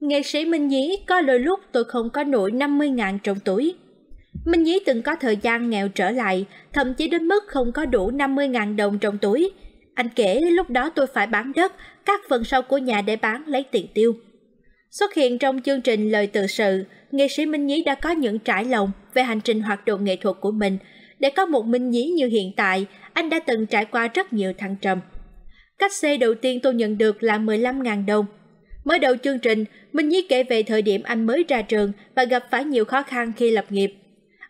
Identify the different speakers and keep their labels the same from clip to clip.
Speaker 1: Nghệ sĩ Minh Nhí có lời lúc tôi không có nổi 50.000 trong túi. Minh Nhí từng có thời gian nghèo trở lại, thậm chí đến mức không có đủ 50.000 đồng trong túi. Anh kể lúc đó tôi phải bán đất, các phần sau của nhà để bán lấy tiền tiêu. Xuất hiện trong chương trình Lời tự sự, nghệ sĩ Minh Nhí đã có những trải lòng về hành trình hoạt động nghệ thuật của mình. Để có một Minh Nhí như hiện tại, anh đã từng trải qua rất nhiều thăng trầm. Cách xe đầu tiên tôi nhận được là 15.000 đồng – Mới đầu chương trình, Minh Nhí kể về thời điểm anh mới ra trường và gặp phải nhiều khó khăn khi lập nghiệp.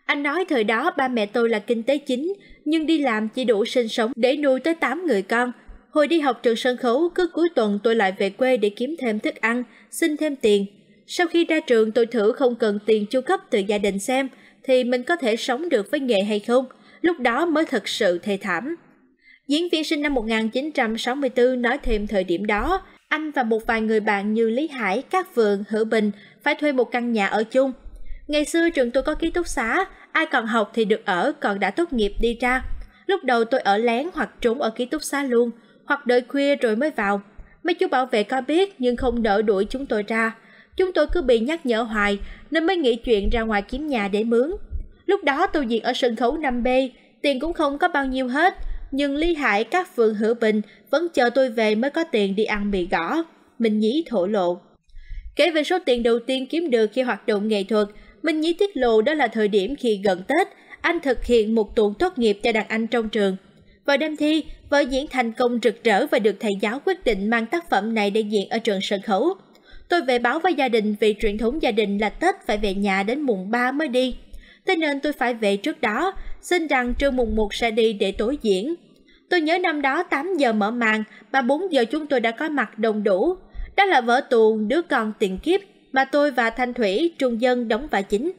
Speaker 1: Anh nói thời đó ba mẹ tôi là kinh tế chính, nhưng đi làm chỉ đủ sinh sống để nuôi tới 8 người con. Hồi đi học trường sân khấu, cứ cuối tuần tôi lại về quê để kiếm thêm thức ăn, xin thêm tiền. Sau khi ra trường tôi thử không cần tiền chu cấp từ gia đình xem, thì mình có thể sống được với nghề hay không, lúc đó mới thật sự thê thảm. Diễn viên sinh năm 1964 nói thêm thời điểm đó, anh và một vài người bạn như Lý Hải, Cát Vượng, Hữu Bình phải thuê một căn nhà ở chung. Ngày xưa trường tôi có ký túc xá, ai còn học thì được ở, còn đã tốt nghiệp đi ra. Lúc đầu tôi ở lén hoặc trốn ở ký túc xá luôn, hoặc đợi khuya rồi mới vào. Mấy chú bảo vệ có biết nhưng không đỡ đuổi chúng tôi ra. Chúng tôi cứ bị nhắc nhở hoài nên mới nghĩ chuyện ra ngoài kiếm nhà để mướn. Lúc đó tôi diện ở sân khấu 5B, tiền cũng không có bao nhiêu hết, nhưng Lý Hải các phường hữu bình vẫn chờ tôi về mới có tiền đi ăn mì gõ. Minh Nhí thổ lộ. Kể về số tiền đầu tiên kiếm được khi hoạt động nghệ thuật, Minh Nhí tiết lộ đó là thời điểm khi gần Tết, anh thực hiện một tuần tốt nghiệp cho đàn anh trong trường. Vào đêm thi, vở diễn thành công rực rỡ và được thầy giáo quyết định mang tác phẩm này để diễn ở trường sân khấu. Tôi về báo với gia đình vì truyền thống gia đình là Tết phải về nhà đến mùng 3 mới đi. Thế nên tôi phải về trước đó, xin rằng trưa mùng 1 sẽ đi để tối diễn. Tôi nhớ năm đó 8 giờ mở màn mà 4 giờ chúng tôi đã có mặt đông đủ. Đó là vở tuồng Đứa con tiền kiếp mà tôi và Thanh Thủy, Trung Dân đóng vai chính.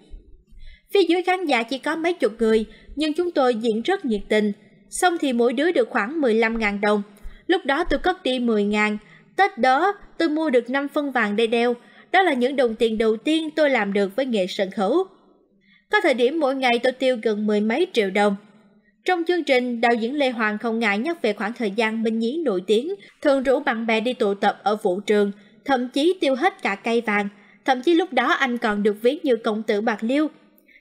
Speaker 1: Phía dưới khán giả chỉ có mấy chục người, nhưng chúng tôi diễn rất nhiệt tình. Xong thì mỗi đứa được khoảng 15.000 đồng. Lúc đó tôi cất đi 10.000. Tết đó, tôi mua được 5 phân vàng để đeo. Đó là những đồng tiền đầu tiên tôi làm được với nghệ sân khấu. Có thời điểm mỗi ngày tôi tiêu gần mười mấy triệu đồng. Trong chương trình, đạo diễn Lê Hoàng không ngại nhắc về khoảng thời gian Minh Nhí nổi tiếng, thường rủ bạn bè đi tụ tập ở vũ trường, thậm chí tiêu hết cả cây vàng. Thậm chí lúc đó anh còn được viết như công tử Bạc Liêu.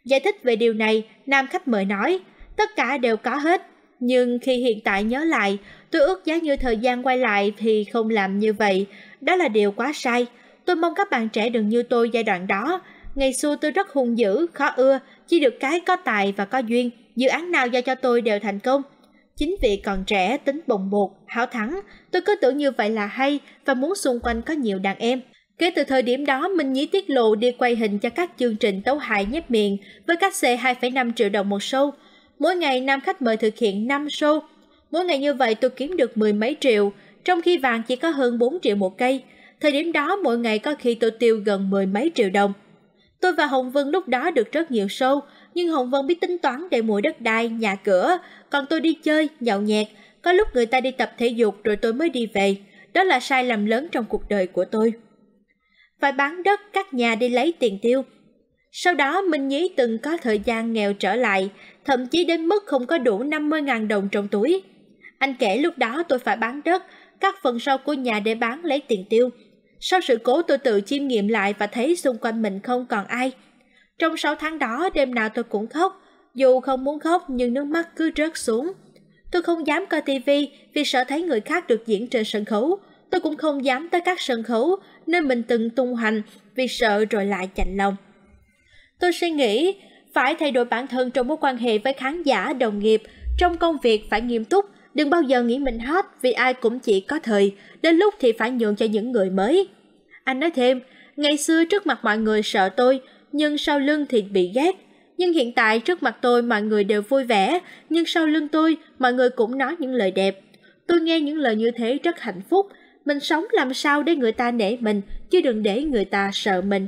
Speaker 1: Giải thích về điều này, nam khách mời nói, tất cả đều có hết. Nhưng khi hiện tại nhớ lại, tôi ước giá như thời gian quay lại thì không làm như vậy. Đó là điều quá sai. Tôi mong các bạn trẻ đừng như tôi giai đoạn đó, ngày xưa tôi rất hung dữ, khó ưa, chỉ được cái có tài và có duyên, dự án nào giao cho tôi đều thành công. Chính vì còn trẻ, tính bồng bột, hảo thắng, tôi cứ tưởng như vậy là hay và muốn xung quanh có nhiều đàn em. Kể từ thời điểm đó, Minh Nhí tiết lộ đi quay hình cho các chương trình tấu hại nhép miệng với cách xê 2,5 triệu đồng một show. Mỗi ngày nam khách mời thực hiện 5 show. Mỗi ngày như vậy tôi kiếm được mười mấy triệu, trong khi vàng chỉ có hơn 4 triệu một cây. Thời điểm đó mỗi ngày có khi tôi tiêu gần mười mấy triệu đồng. Tôi và Hồng Vân lúc đó được rất nhiều sâu nhưng Hồng Vân biết tính toán để mua đất đai, nhà cửa, còn tôi đi chơi, nhậu nhẹt, có lúc người ta đi tập thể dục rồi tôi mới đi về. Đó là sai lầm lớn trong cuộc đời của tôi. Phải bán đất, các nhà đi lấy tiền tiêu. Sau đó Minh Nhí từng có thời gian nghèo trở lại, thậm chí đến mức không có đủ 50.000 đồng trong túi. Anh kể lúc đó tôi phải bán đất, các phần sau của nhà để bán lấy tiền tiêu, sau sự cố tôi tự chiêm nghiệm lại và thấy xung quanh mình không còn ai. Trong 6 tháng đó đêm nào tôi cũng khóc, dù không muốn khóc nhưng nước mắt cứ rớt xuống. Tôi không dám coi tivi vì sợ thấy người khác được diễn trên sân khấu. Tôi cũng không dám tới các sân khấu nơi mình từng tung hành vì sợ rồi lại chạnh lòng. Tôi suy nghĩ phải thay đổi bản thân trong mối quan hệ với khán giả, đồng nghiệp, trong công việc phải nghiêm túc, đừng bao giờ nghĩ mình hết vì ai cũng chỉ có thời, đến lúc thì phải nhường cho những người mới. Anh nói thêm, ngày xưa trước mặt mọi người sợ tôi, nhưng sau lưng thì bị ghét. Nhưng hiện tại trước mặt tôi mọi người đều vui vẻ, nhưng sau lưng tôi mọi người cũng nói những lời đẹp. Tôi nghe những lời như thế rất hạnh phúc, mình sống làm sao để người ta nể mình, chứ đừng để người ta sợ mình.